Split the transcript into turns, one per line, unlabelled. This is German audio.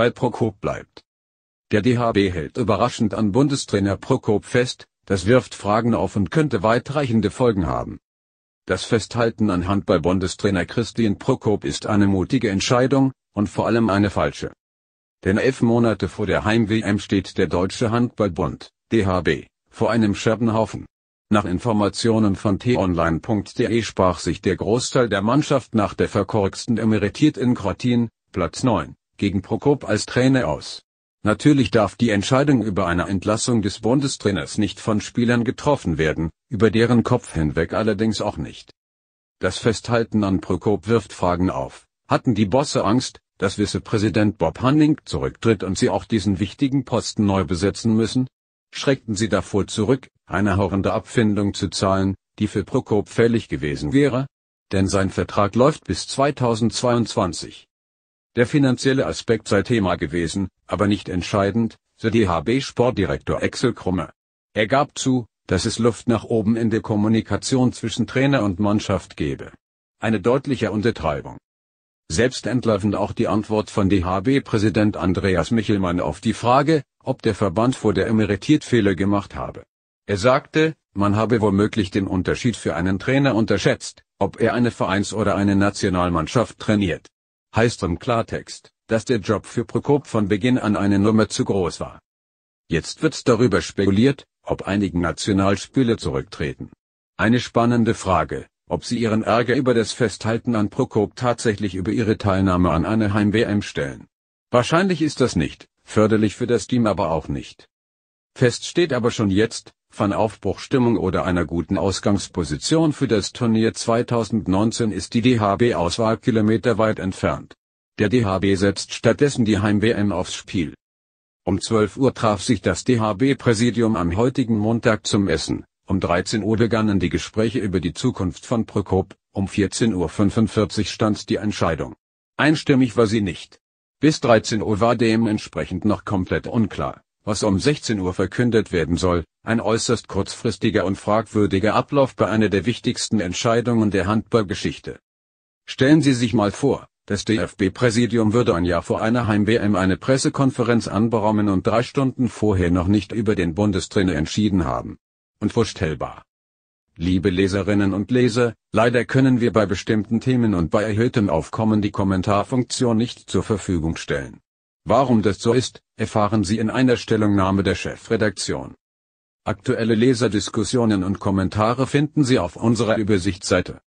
bei Prokop bleibt. Der DHB hält überraschend an Bundestrainer Prokop fest, das wirft Fragen auf und könnte weitreichende Folgen haben. Das Festhalten an Handball-Bundestrainer Christian Prokop ist eine mutige Entscheidung, und vor allem eine falsche. Denn elf Monate vor der Heim-WM steht der Deutsche Handballbund, DHB, vor einem Scherbenhaufen. Nach Informationen von t-online.de sprach sich der Großteil der Mannschaft nach der verkorksten Emeritiert in Kroatien, Platz 9, gegen Prokop als Trainer aus. Natürlich darf die Entscheidung über eine Entlassung des Bundestrainers nicht von Spielern getroffen werden, über deren Kopf hinweg allerdings auch nicht. Das Festhalten an Prokop wirft Fragen auf. Hatten die Bosse Angst, dass Vizepräsident Bob Hanning zurücktritt und sie auch diesen wichtigen Posten neu besetzen müssen? Schreckten sie davor zurück, eine horrende Abfindung zu zahlen, die für Prokop fällig gewesen wäre? Denn sein Vertrag läuft bis 2022. Der finanzielle Aspekt sei Thema gewesen, aber nicht entscheidend, so DHB-Sportdirektor Axel Krumme. Er gab zu, dass es Luft nach oben in der Kommunikation zwischen Trainer und Mannschaft gebe. Eine deutliche Untertreibung. Selbst entlarvend auch die Antwort von DHB-Präsident Andreas Michelmann auf die Frage, ob der Verband vor der Emeritiert Fehler gemacht habe. Er sagte, man habe womöglich den Unterschied für einen Trainer unterschätzt, ob er eine Vereins- oder eine Nationalmannschaft trainiert heißt im Klartext, dass der Job für Prokop von Beginn an eine Nummer zu groß war. Jetzt wird darüber spekuliert, ob einige Nationalspieler zurücktreten. Eine spannende Frage, ob sie ihren Ärger über das Festhalten an Prokop tatsächlich über ihre Teilnahme an einer Heim-WM stellen. Wahrscheinlich ist das nicht, förderlich für das Team aber auch nicht. Fest steht aber schon jetzt, von Aufbruchstimmung oder einer guten Ausgangsposition für das Turnier 2019 ist die DHB-Auswahl kilometerweit entfernt. Der DHB setzt stattdessen die Heim-WM aufs Spiel. Um 12 Uhr traf sich das DHB-Präsidium am heutigen Montag zum Essen, um 13 Uhr begannen die Gespräche über die Zukunft von Prokop, um 14.45 Uhr stand die Entscheidung. Einstimmig war sie nicht. Bis 13 Uhr war dementsprechend noch komplett unklar was um 16 Uhr verkündet werden soll, ein äußerst kurzfristiger und fragwürdiger Ablauf bei einer der wichtigsten Entscheidungen der Handballgeschichte. Stellen Sie sich mal vor, das DFB-Präsidium würde ein Jahr vor einer Heim-WM eine Pressekonferenz anberaumen und drei Stunden vorher noch nicht über den Bundestrainer entschieden haben. Unvorstellbar. Liebe Leserinnen und Leser, leider können wir bei bestimmten Themen und bei erhöhtem Aufkommen die Kommentarfunktion nicht zur Verfügung stellen. Warum das so ist, erfahren Sie in einer Stellungnahme der Chefredaktion. Aktuelle Leserdiskussionen und Kommentare finden Sie auf unserer Übersichtsseite